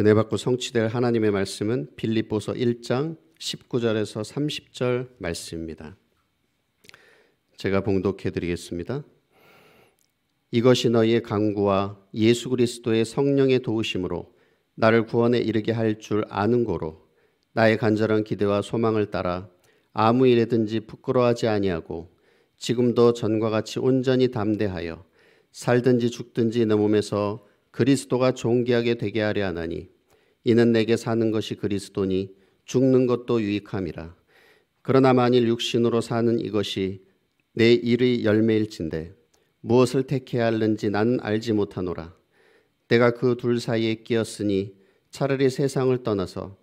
은혜 받고 성취될 하나님의 말씀은 빌립보서 1장 19절에서 30절 말씀입니다. 제가 봉독해 드리겠습니다. 이것이 너희의 강구와 예수 그리스도의 성령의 도우심으로 나를 구원에 이르게 할 줄 아는 고로 나의 간절한 기대와 소망을 따라 아무 일에든지 부끄러워하지 아니하고 지금도 전과 같이 온전히 담대하여 살든지 죽든지 내 몸에서 그리스도가 존귀하게 되게 하려 하나니 이는 내게 사는 것이 그리스도니 죽는 것도 유익함이라 그러나 만일 육신으로 사는 이것이 내 일의 열매일진데 무엇을 택해야 할는지 나는 알지 못하노라 내가 그 둘 사이에 끼었으니 차라리 세상을 떠나서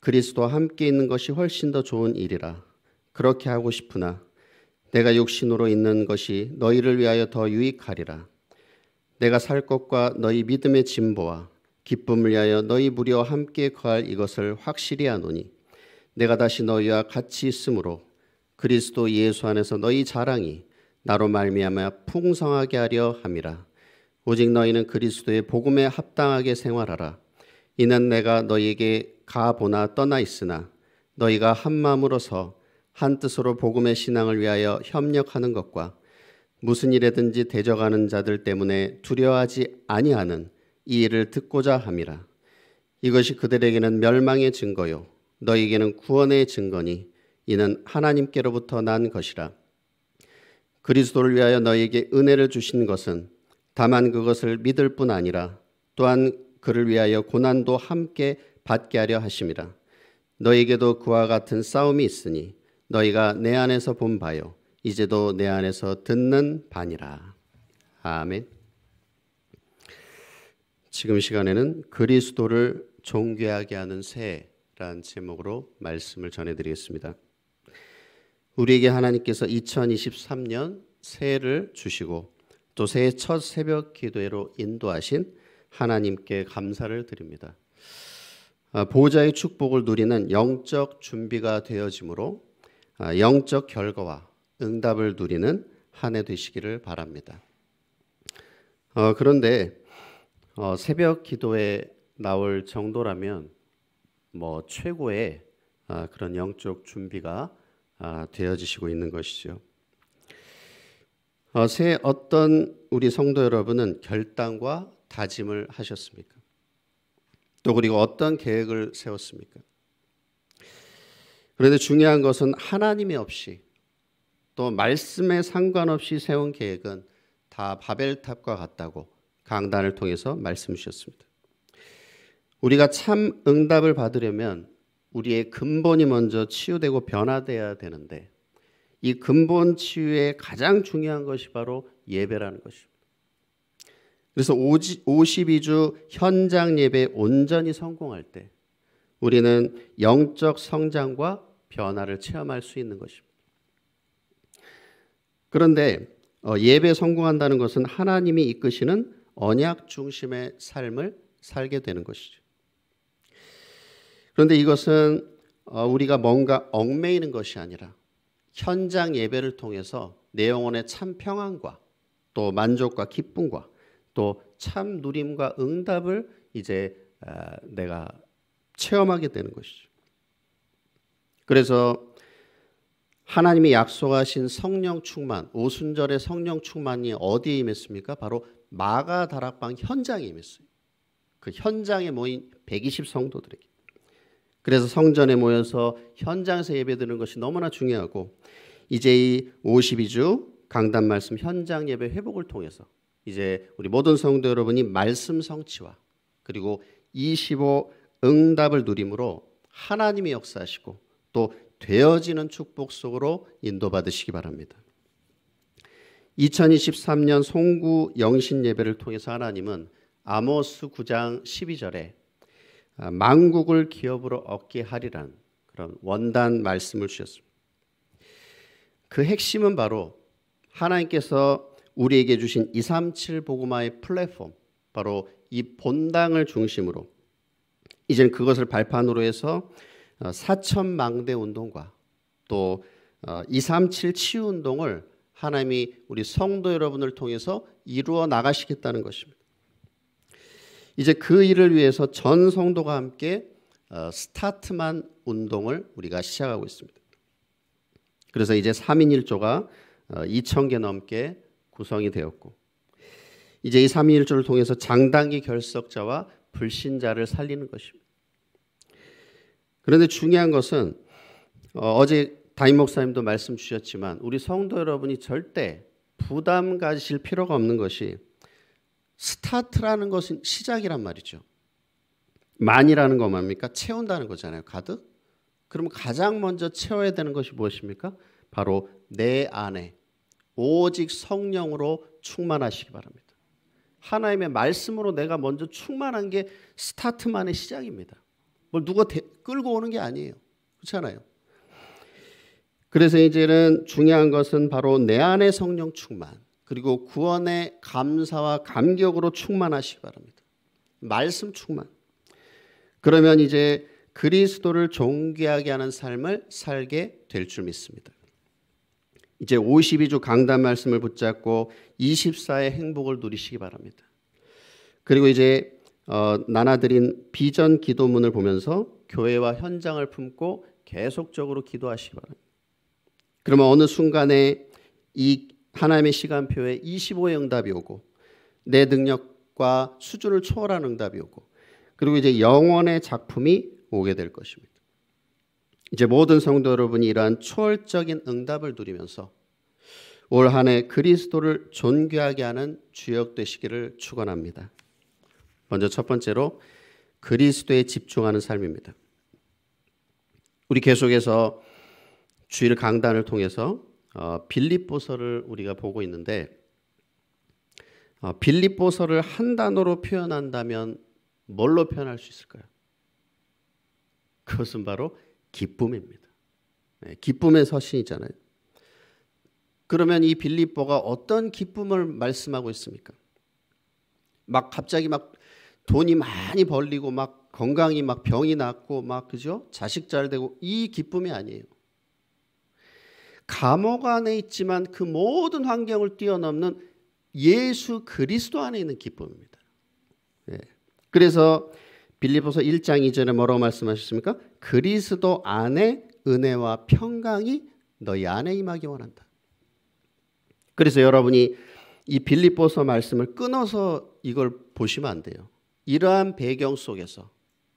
그리스도와 함께 있는 것이 훨씬 더 좋은 일이라 그렇게 하고 싶으나 내가 육신으로 있는 것이 너희를 위하여 더 유익하리라 내가 살 것과 너희 믿음의 진보와 기쁨을 위하여 너희 무리와 함께 거할 이것을 확실히 하노니 내가 다시 너희와 같이 있으므로 그리스도 예수 안에서 너희 자랑이 나로 말미암아 풍성하게 하려 함이라 오직 너희는 그리스도의 복음에 합당하게 생활하라 이는 내가 너희에게 가보나 떠나 있으나 너희가 한 마음으로서 한 뜻으로 복음의 신앙을 위하여 협력하는 것과 무슨 일에든지 대적하는 자들 때문에 두려워하지 아니하는 이 일을 듣고자 함이라. 이것이 그들에게는 멸망의 증거요 너희에게는 구원의 증거니 이는 하나님께로부터 난 것이라. 그리스도를 위하여 너희에게 은혜를 주신 것은 다만 그것을 믿을 뿐 아니라 또한 그를 위하여 고난도 함께 받게 하려 하심이라. 너희에게도 그와 같은 싸움이 있으니 너희가 내 안에서 본 바요 이제도 내 안에서 듣는 반이라 아멘. 지금 시간에는 그리스도를 존귀하게 하는 새라는 제목으로 말씀을 전해드리겠습니다. 우리에게 하나님께서 2023년 새해를 주시고 또 새해 첫 새벽 기도회로 인도하신 하나님께 감사를 드립니다. 아, 보호자의 축복을 누리는 영적 준비가 되어지므로 아, 영적 결과와 응답을 누리는 한 해 되시기를 바랍니다. 어, 그런데 어, 새벽 기도에 나올 정도라면 뭐 최고의 아, 그런 영적 준비가 아, 되어지시고 있는 것이죠. 어, 새 어떤 우리 성도 여러분은 결단과 다짐을 하셨습니까? 또 그리고 어떤 계획을 세웠습니까? 그런데 중요한 것은 하나님이 없이 또 말씀에 상관없이 세운 계획은 다 바벨탑과 같다고 강단을 통해서 말씀 주셨습니다. 우리가 참 응답을 받으려면 우리의 근본이 먼저 치유되고 변화돼야 되는데 이 근본 치유의 가장 중요한 것이 바로 예배라는 것입니다. 그래서 52주 현장 예배 온전히 성공할 때 우리는 영적 성장과 변화를 체험할 수 있는 것입니다. 그런데 어, 예배 성공한다는 것은 하나님이 이끄시는 언약 중심의 삶을 살게 되는 것이죠. 그런데 이것은 어, 우리가 뭔가 얽매이는 것이 아니라 현장 예배를 통해서 내 영혼의 참 평안과 또 만족과 기쁨과 또 참 누림과 응답을 이제 아, 내가 체험하게 되는 것이죠. 그래서 하나님이 약속하신 성령 충만, 오순절의 성령 충만이 어디에 임했습니까? 바로 마가 다락방 현장에 임했어요. 그 현장에 모인 120 성도들에게. 그래서 성전에 모여서 현장에서 예배드는 것이 너무나 중요하고 이제 이 52주 강단 말씀 현장 예배 회복을 통해서 이제 우리 모든 성도 여러분이 말씀 성취와 그리고 25 응답을 누림으로 하나님이 역사하시고 또 되어지는 축복 속으로 인도받으시기 바랍니다. 2023년 송구 영신 예배를 통해서 하나님은 아모스 9장 12절에 아, 만국을 기업으로 얻게 하리란 그런 원단 말씀을 주셨습니다. 그 핵심은 바로 하나님께서 우리에게 주신 237 보고마의 플랫폼 바로 이 본당을 중심으로 이제는 그것을 발판으로 해서 어, 사천망대 운동과 또237 어, 치유 운동을 하나님이 우리 성도 여러분을 통해서 이루어 나가시겠다는 것입니다. 이제 그 일을 위해서 전 성도가 함께 어, 스타트만 운동을 우리가 시작하고 있습니다. 그래서 이제 3인 1조가 2천 개 넘게 구성이 되었고 이제 이 3인 1조를 통해서 장단기 결석자와 불신자를 살리는 것입니다. 그런데 중요한 것은 어, 제 다임 목사님도 말씀 주셨지만 우리 성도 여러분이 절대 부담 가실 필요가 없는 것이 스타트라는 것은 시작이란 말이죠. 만이라는 거 뭡니까? 채운다는 거잖아요. 가득. 그럼 가장 먼저 채워야 되는 것이 무엇입니까? 바로 내 안에 오직 성령으로 충만하시기 바랍니다. 하나님의 말씀으로 내가 먼저 충만한 게 스타트만의 시작입니다. 뭘 누가 끌고 오는 게 아니에요. 그렇지않아요 그래서 이제는 중요한 것은 바로 내 안의 성령 충만, 그리고 구원의 감사와 감격으로 충만하시기 바랍니다. 말씀 충만. 그러면 이제 그리스도를 존귀하게 하는 삶을 살게 될 줄 믿습니다. 이제 52주 강단 말씀을 붙잡고 24의 행복을 누리시기 바랍니다. 그리고 이제 어, 나눠드린 비전 기도문을 보면서 교회와 현장을 품고 계속적으로 기도하시기 바랍니다. 그러면 어느 순간에 이 하나님의 시간표에 25의 응답이 오고 내 능력과 수준을 초월한 응답이 오고 그리고 이제 영원의 작품이 오게 될 것입니다. 이제 모든 성도 여러분이 이러한 초월적인 응답을 누리면서 올한해 그리스도를 존귀하게 하는 주역 되시기를 축원합니다. 먼저 첫 번째로 그리스도에 집중하는 삶입니다. 우리 계속해서 주일 강단을 통해서 어, 빌립보서를 우리가 보고 있는데 어, 빌립보서를 한 단어로 표현한다면 뭘로 표현할 수 있을까요? 그것은 바로 기쁨입니다. 네, 기쁨의 서신이잖아요. 그러면 이 빌립보가 어떤 기쁨을 말씀하고 있습니까? 막 갑자기 막 돈이 많이 벌리고 막 건강이 막 병이 났고 막 그죠? 자식 잘 되고 이 기쁨이 아니에요. 감옥 안에 있지만 그 모든 환경을 뛰어넘는 예수 그리스도 안에 있는 기쁨입니다. 예. 그래서 빌리보서 1장 2절에 뭐라고 말씀하셨습니까? 그리스도 안에 은혜와 평강이 너희 안에 임하기 원한다. 그래서 여러분이 이 빌립보서 말씀을 끊어서 이걸 보시면 안 돼요. 이러한 배경 속에서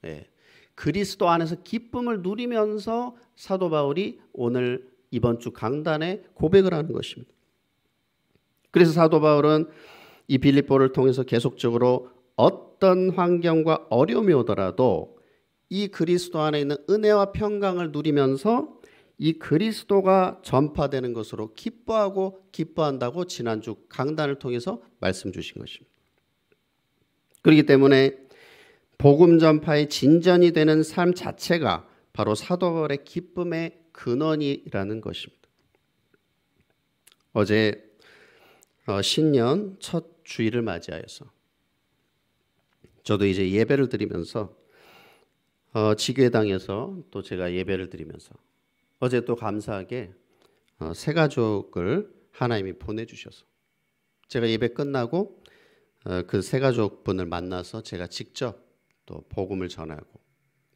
예. 그리스도 안에서 기쁨을 누리면서 사도 바울이 오늘 이번 주 강단에 고백을 하는 것입니다. 그래서 사도 바울은 이 빌립보를 통해서 계속적으로 어떤 환경과 어려움이 오더라도 이 그리스도 안에 있는 은혜와 평강을 누리면서 이 그리스도가 전파되는 것으로 기뻐하고 기뻐한다고 지난주 강단을 통해서 말씀 주신 것입니다. 그렇기 때문에 복음 전파의 진전이 되는 삶 자체가 바로 사도의 기쁨의 근원이라는 것입니다. 어제 어, 신년 첫 주일을 맞이하여서 저도 이제 예배를 드리면서 어, 지교회당에서 또 제가 예배를 드리면서 어제 또 감사하게 어, 세 가족을 하나님이 보내주셔서 제가 예배 끝나고 그세 가족분을 만나서 제가 직접 또 복음을 전하고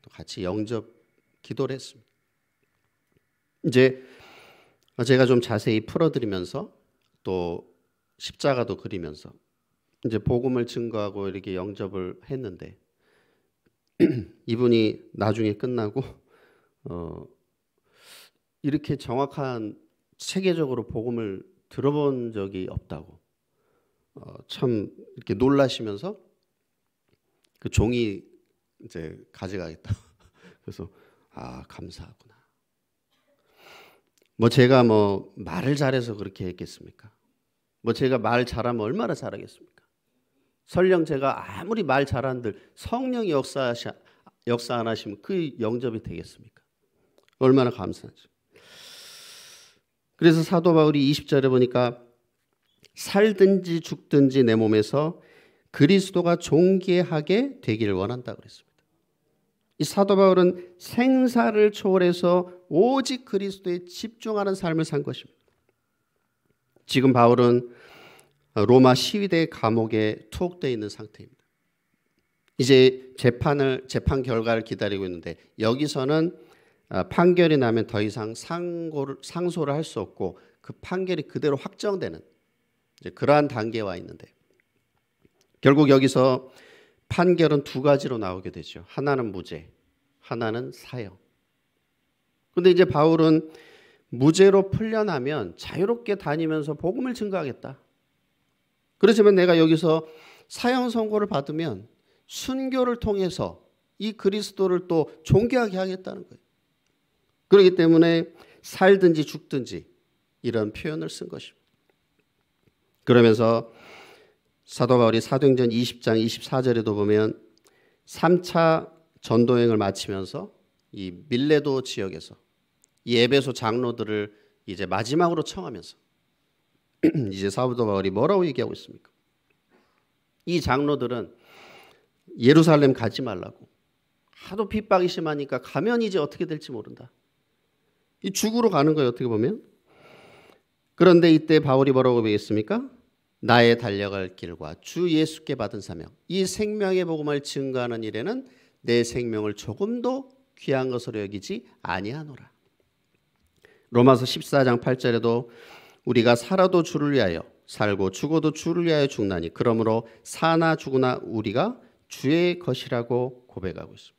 또 같이 영접 기도를 했습니다. 이제 제가 좀 자세히 풀어드리면서 또 십자가도 그리면서 이제 복음을 증거하고 이렇게 영접을 했는데 이분이 나중에 끝나고 어 이렇게 정확한 체계적으로 복음을 들어본 적이 없다고 어참 이렇게 놀라시면서 그 종이 이제 가져가겠다. 그래서 아 감사하구나. 뭐 제가 뭐 말을 잘해서 그렇게 했겠습니까? 뭐 제가 말 잘하면 얼마나 잘하겠습니까? 설령 제가 아무리 말 잘한들 성령 역사 역사 안 하시면 그 영접이 되겠습니까? 얼마나 감사하죠. 그래서 사도 바울이 20절에 보니까 살든지 죽든지 내 몸에서 그리스도가 존귀하게 되기를 원한다 그랬습니다. 이 사도 바울은 생사를 초월해서 오직 그리스도에 집중하는 삶을 산 것입니다. 지금 바울은 로마 시위대 감옥에 투옥되어 있는 상태입니다. 이제 재판을 재판 결과를 기다리고 있는데 여기서는 아, 판결이 나면 더 이상 상고를, 상소를 할 수 없고 그 판결이 그대로 확정되는 그러한 단계와 있는데 결국 여기서 판결은 두 가지로 나오게 되죠. 하나는 무죄, 하나는 사형. 그런데 이제 바울은 무죄로 풀려나면 자유롭게 다니면서 복음을 증거하겠다. 그렇지만 내가 여기서 사형 선고를 받으면 순교를 통해서 이 그리스도를 또존경하게 하겠다는 거예요. 그렇기 때문에 살든지 죽든지 이런 표현을 쓴 것입니다. 그러면서 사도 바울이 사도행전 20장 24절에도 보면 3차 전도행을 마치면서 이 밀레도 지역에서 이 에베소 장로들을 이제 마지막으로 청하면서 이제 사도 바울이 뭐라고 얘기하고 있습니까? 이 장로들은 예루살렘 가지 말라고 하도 핍박이 심하니까 가면 이제 어떻게 될지 모른다. 이죽으로 가는 거예요 어떻게 보면. 그런데 이때 바울이 뭐라고 얘기했습니까? 나의 달려갈 길과 주 예수께 받은 사명, 이 생명의 복음을 증거하는 일에는 내 생명을 조금도 귀한 것으로 여기지 아니하노라. 로마서 14장 8절에도 우리가 살아도 주를 위하여 살고 죽어도 주를 위하여 죽나니 그러므로 사나 죽으나 우리가 주의 것이라고 고백하고 있습니다.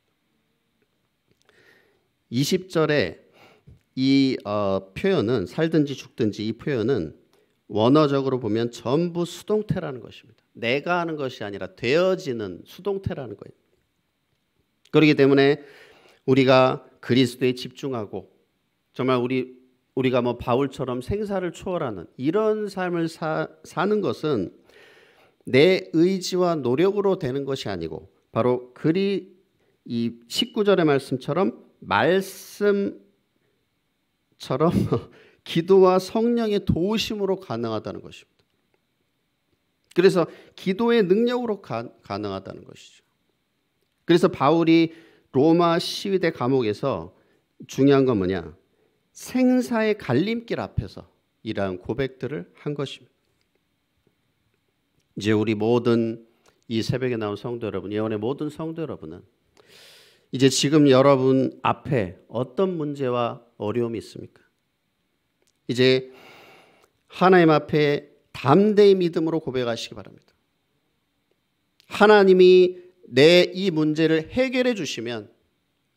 20절에 이 어, 표현은 살든지 죽든지 이 표현은 원어적으로 보면 전부 수동태라는 것입니다. 내가 하는 것이 아니라 되어지는 수동태라는 거예요. 그렇기 때문에 우리가 그리스도에 집중하고 정말 우리 우리가 뭐 바울처럼 생사를 초월하는 이런 삶을 사, 사는 것은 내 의지와 노력으로 되는 것이 아니고 바로 그리 이 19절의 말씀처럼 말씀처럼 기도와 성령의 도우심으로 가능하다는 것입니다. 그래서 기도의 능력으로 가, 가능하다는 것이죠. 그래서 바울이 로마 시위대 감옥에서 중요한 건 뭐냐? 생사의 갈림길 앞에서 이러한 고백들을 한 것입니다. 이제 우리 모든 이 새벽에 나온 성도 여러분, 예언의 모든 성도 여러분은 이제 지금 여러분 앞에 어떤 문제와 어려움이 있습니까? 이제 하나님 앞에 담대히 믿음으로 고백하시기 바랍니다. 하나님이 내 이 문제를 해결해 주시면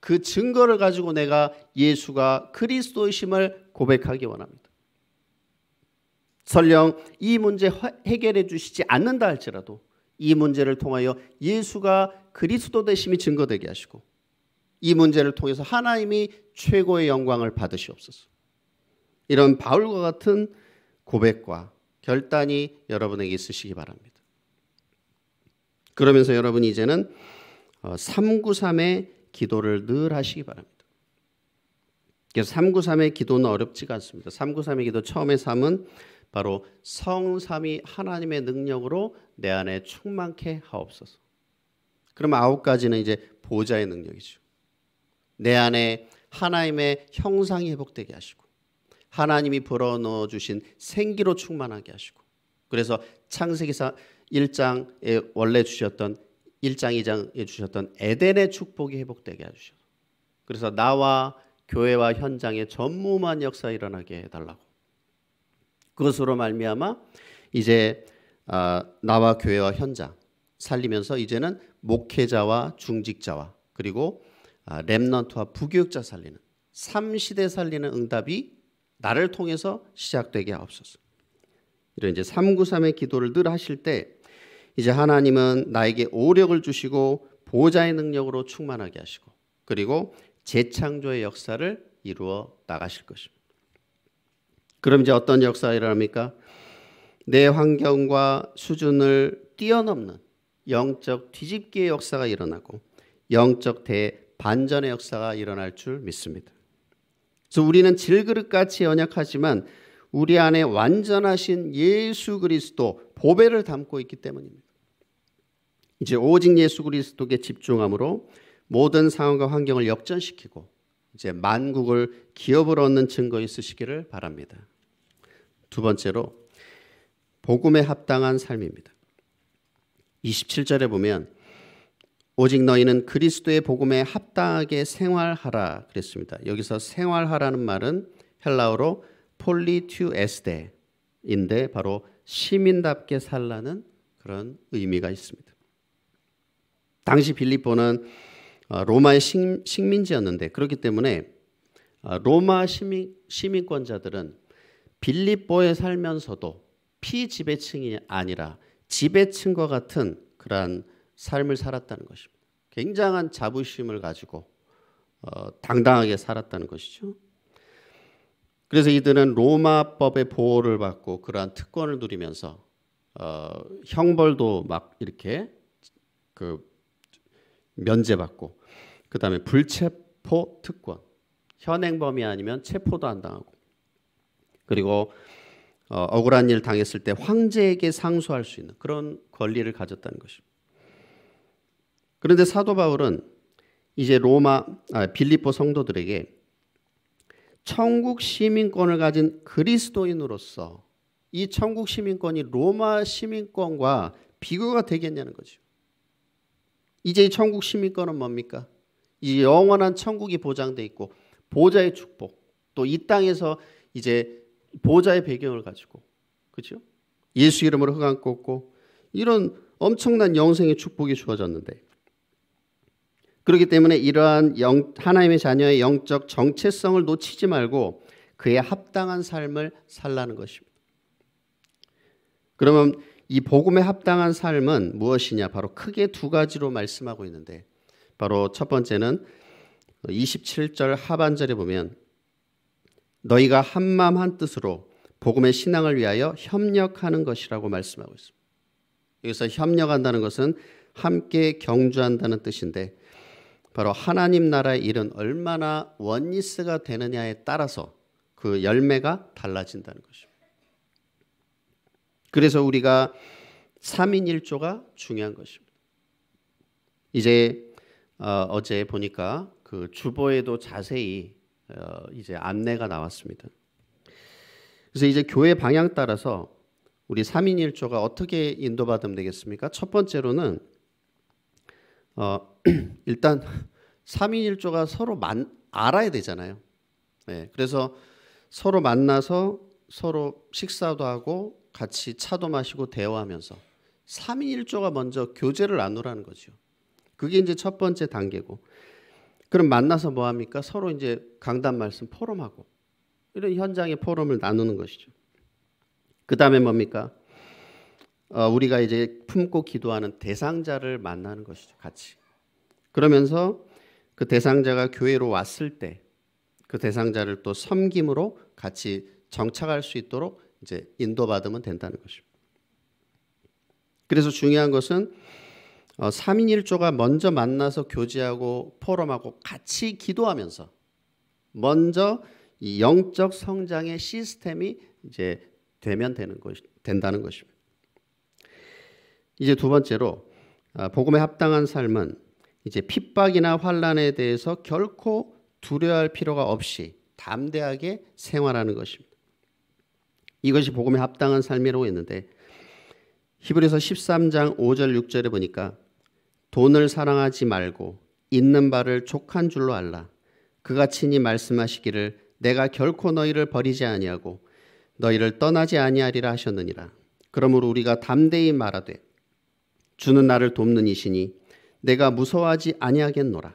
그 증거를 가지고 내가 예수가 그리스도이심을 고백하기 원합니다. 설령 이 문제 해결해 주시지 않는다 할지라도 이 문제를 통하여 예수가 그리스도 되심이 증거되게 하시고 이 문제를 통해서 하나님이 최고의 영광을 받으시옵소서. 이런 바울과 같은 고백과 결단이 여러분에게 있으시기 바랍니다. 그러면서 여러분이 제는 393의 어, 기도를 늘 하시기 바랍니다. 그래서 393의 기도는 어렵지가 않습니다. 393의 기도 처음에 3은 바로 성삼이 하나님의 능력으로 내 안에 충만케 하옵소서. 그럼 아홉 가지는 이제 보좌의 능력이죠. 내 안에 하나님의 형상이 회복되게 하시고 하나님이 불어넣어 주신 생기로 충만하게 하시고 그래서 창세기사 1장에 원래 주셨던 1장 2장에 주셨던 에덴의 축복이 회복되게 해시셔 그래서 나와 교회와 현장에 전무만 역사 일어나게 해달라고. 그것으로 말미암아 이제 아, 나와 교회와 현장 살리면서 이제는 목회자와 중직자와 그리고 아, 렘넌트와 부교육자 살리는 3시대 살리는 응답이 나를 통해서 시작되게 하옵소서. 이런 이제 393의 기도를 늘 하실 때 이제 하나님은 나에게 오력을 주시고 보호자의 능력으로 충만하게 하시고 그리고 재창조의 역사를 이루어 나가실 것입니다. 그럼 이제 어떤 역사가 일어납니까? 내 환경과 수준을 뛰어넘는 영적 뒤집기의 역사가 일어나고 영적 대반전의 역사가 일어날 줄 믿습니다. 그래서 우리는 질그릇같이 연약하지만 우리 안에 완전하신 예수 그리스도 보배를 담고 있기 때문입니다. 이제 오직 예수 그리스도께 집중함으로 모든 상황과 환경을 역전시키고 이제 만국을 기업으 얻는 증거 있으시기를 바랍니다. 두 번째로 복음에 합당한 삶입니다. 27절에 보면 오직 너희는 그리스도의 복음에 합당하게 생활하라 그랬습니다. 여기서 생활하라는 말은 헬라어로 폴리투에스데인데 바로 시민답게 살라는 그런 의미가 있습니다. 당시 빌립보는 어, 로마의 식민지였는데 그렇기 때문에 어, 로마 시민, 시민권자들은 빌립보에 살면서도 피지배층이 아니라 지배층과 같은 그러한 삶을 살았다는 것입니다. 굉장한 자부심을 가지고 어, 당당하게 살았다는 것이죠. 그래서 이들은 로마법의 보호를 받고 그러한 특권을 누리면서 어, 형벌도 막 이렇게 그 면제받고 그 다음에 불체포 특권 현행범이 아니면 체포도 안 당하고 그리고 어, 억울한 일 당했을 때 황제에게 상소할 수 있는 그런 권리를 가졌다는 것입니다. 그런데 사도 바울은 이제 로마 아, 빌립보 성도들에게 천국 시민권을 가진 그리스도인으로서 이 천국 시민권이 로마 시민권과 비교가 되겠냐는 거죠. 이제 이 천국 시민권은 뭡니까? 이 영원한 천국이 보장돼 있고 보좌의 축복 또 이 땅에서 이제 보좌의 배경을 가지고 그죠? 예수 이름으로 흑암 꽂고 이런 엄청난 영생의 축복이 주어졌는데 그렇기 때문에 이러한 영, 하나님의 자녀의 영적 정체성을 놓치지 말고 그에 합당한 삶을 살라는 것입니다. 그러면 이 복음에 합당한 삶은 무엇이냐? 바로 크게 두 가지로 말씀하고 있는데 바로 첫 번째는 27절 하반절에 보면 너희가 한 마음 한 뜻으로 복음의 신앙을 위하여 협력하는 것이라고 말씀하고 있습니다. 여기서 협력한다는 것은 함께 경주한다는 뜻인데 바로 하나님 나라의 일은 얼마나 원리스가 되느냐에 따라서 그 열매가 달라진다는 것입니다. 그래서 우리가 3인 1조가 중요한 것입니다. 이제 어, 제 보니까 그 주보에도 자세히 어, 이제 안내가 나왔습니다. 그래서 이제 교회 방향 따라서 우리 3인 1조가 어떻게 인도받으면 되겠습니까? 첫 번째로는 어, 일단 3인 1조가 서로 만, 알아야 되잖아요. 네, 그래서 서로 만나서 서로 식사도 하고 같이 차도 마시고 대화하면서 3인 1조가 먼저 교제를 나누라는 거죠. 그게 이제 첫 번째 단계고. 그럼 만나서 뭐 합니까? 서로 이제 강단 말씀 포럼하고 이런 현장의 포럼을 나누는 것이죠. 그 다음에 뭡니까? 어, 우리가 이제 품고 기도하는 대상자를 만나는 것이죠. 같이. 그러면서 그 대상자가 교회로 왔을 때 그 대상자를 또 섬김으로 같이 정착할 수 있도록 이제 인도받으면 된다는 것입니다. 그래서 중요한 것은 어, 3인 1조가 먼저 만나서 교제하고 포럼하고 같이 기도하면서 먼저 이 영적 성장의 시스템이 이제 되면 되는 것 된다는 것입니다. 이제 두 번째로 아, 복음에 합당한 삶은 이제 핍박이나 환란에 대해서 결코 두려워할 필요가 없이 담대하게 생활하는 것입니다. 이것이 복음에 합당한 삶이라고 했는데 히브리서 13장 5절 6절에 보니까 돈을 사랑하지 말고 있는 바를 족한 줄로 알라 그가 친히 말씀하시기를 내가 결코 너희를 버리지 아니하고 너희를 떠나지 아니하리라 하셨느니라. 그러므로 우리가 담대히 말하되 주는 나를 돕는 이시니 내가 무서워하지 아니하겠노라.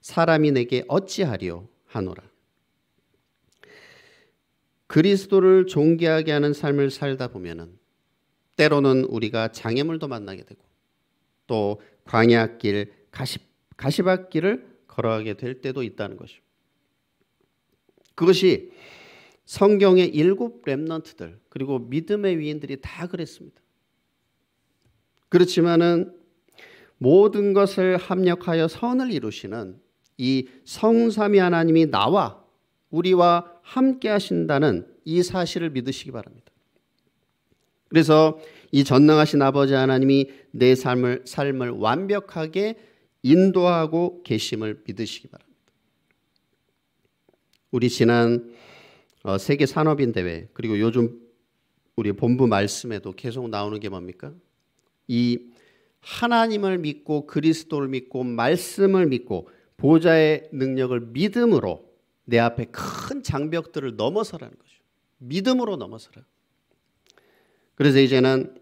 사람이 내게 어찌하리요 하노라. 그리스도를 존귀하게 하는 삶을 살다 보면은 때로는 우리가 장애물도 만나게 되고 또 광야길 가시, 가시밭길을 걸어가게 될 때도 있다는 것이죠. 그것이 성경의 일곱 랩넌트들 그리고 믿음의 위인들이 다 그랬습니다. 그렇지만은 모든 것을 합력하여 선을 이루시는 이 성삼위 하나님이 나와 우리와 함께 하신다는 이 사실을 믿으시기 바랍니다. 그래서 이 전능하신 아버지 하나님이 내 삶을 삶을 완벽하게 인도하고 계심을 믿으시기 바랍니다. 우리 지난 어, 세계 산업인 대회 그리고 요즘 우리 본부 말씀에도 계속 나오는 게 뭡니까? 이 하나님을 믿고 그리스도를 믿고 말씀을 믿고 보좌의 능력을 믿음으로 내 앞에 큰 장벽들을 넘어서라는 거죠. 믿음으로 넘어서라. 그래서 이제는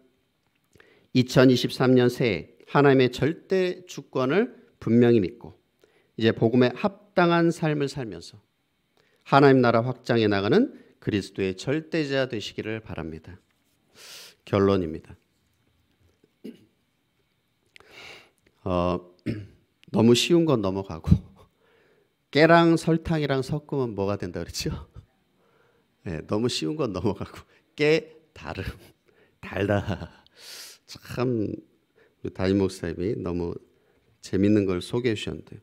2023년 새해 하나님의 절대 주권을 분명히 믿고 이제 복음에 합당한 삶을 살면서 하나님 나라 확장해 나가는 그리스도의 절대자 되시기를 바랍니다. 결론입니다. 어, 너무 쉬운 건 넘어가고 깨랑 설탕이랑 섞으면 뭐가 된다 그랬죠? 네, 너무 쉬운 건 넘어가고 깨 다름 달다 참 다임 목사님이 너무 재밌는 걸 소개해 주셨는데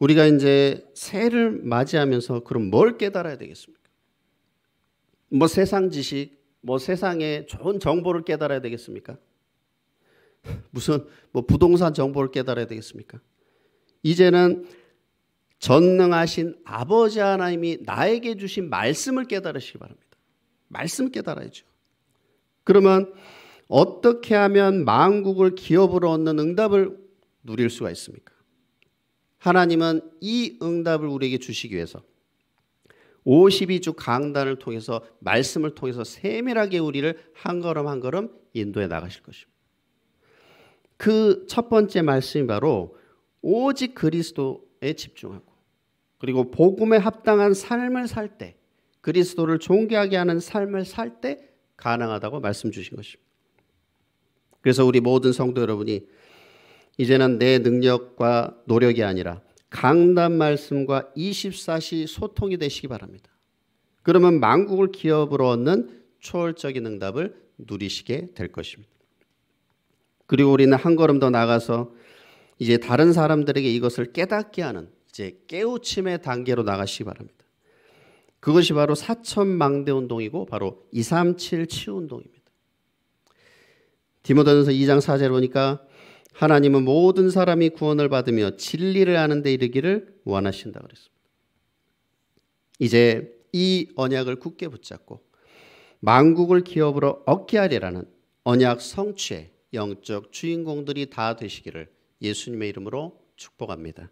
우리가 이제 새를 맞이하면서 그럼 뭘 깨달아야 되겠습니까? 뭐 세상 지식, 뭐 세상의 좋은 정보를 깨달아야 되겠습니까? 무슨 뭐 부동산 정보를 깨달아야 되겠습니까? 이제는 전능하신 아버지 하나님이 나에게 주신 말씀을 깨달으시기 바랍니다. 말씀 깨달아야죠. 그러면 어떻게 하면 만국을 기업으로 얻는 응답을 누릴 수가 있습니까? 하나님은 이 응답을 우리에게 주시기 위해서 52주 강단을 통해서 말씀을 통해서 세밀하게 우리를 한 걸음 한 걸음 인도해 나가실 것입니다. 그첫 번째 말씀이 바로 오직 그리스도에 집중하고 그리고 복음에 합당한 삶을 살 때 그리스도를 존귀하게 하는 삶을 살 때 가능하다고 말씀 주신 것입니다. 그래서 우리 모든 성도 여러분이 이제는 내 능력과 노력이 아니라 강단 말씀과 24시 소통이 되시기 바랍니다. 그러면 만국을 기업으로 얻는 초월적인 응답을 누리시게 될 것입니다. 그리고 우리는 한 걸음 더 나가서 이제 다른 사람들에게 이것을 깨닫게 하는 이제 깨우침의 단계로 나가시기 바랍니다. 그것이 바로 사천망대 운동이고 바로 237치 운동입니다. 디모데전서 2장 4절 보니까 하나님은 모든 사람이 구원을 받으며 진리를 아는 데 이르기를 원하신다 그랬습니다. 이제 이 언약을 굳게 붙잡고 만국을 기업으로 얻게 하리라는 언약 성취에 영적 주인공들이 다 되시기를 예수님의 이름으로 축복합니다.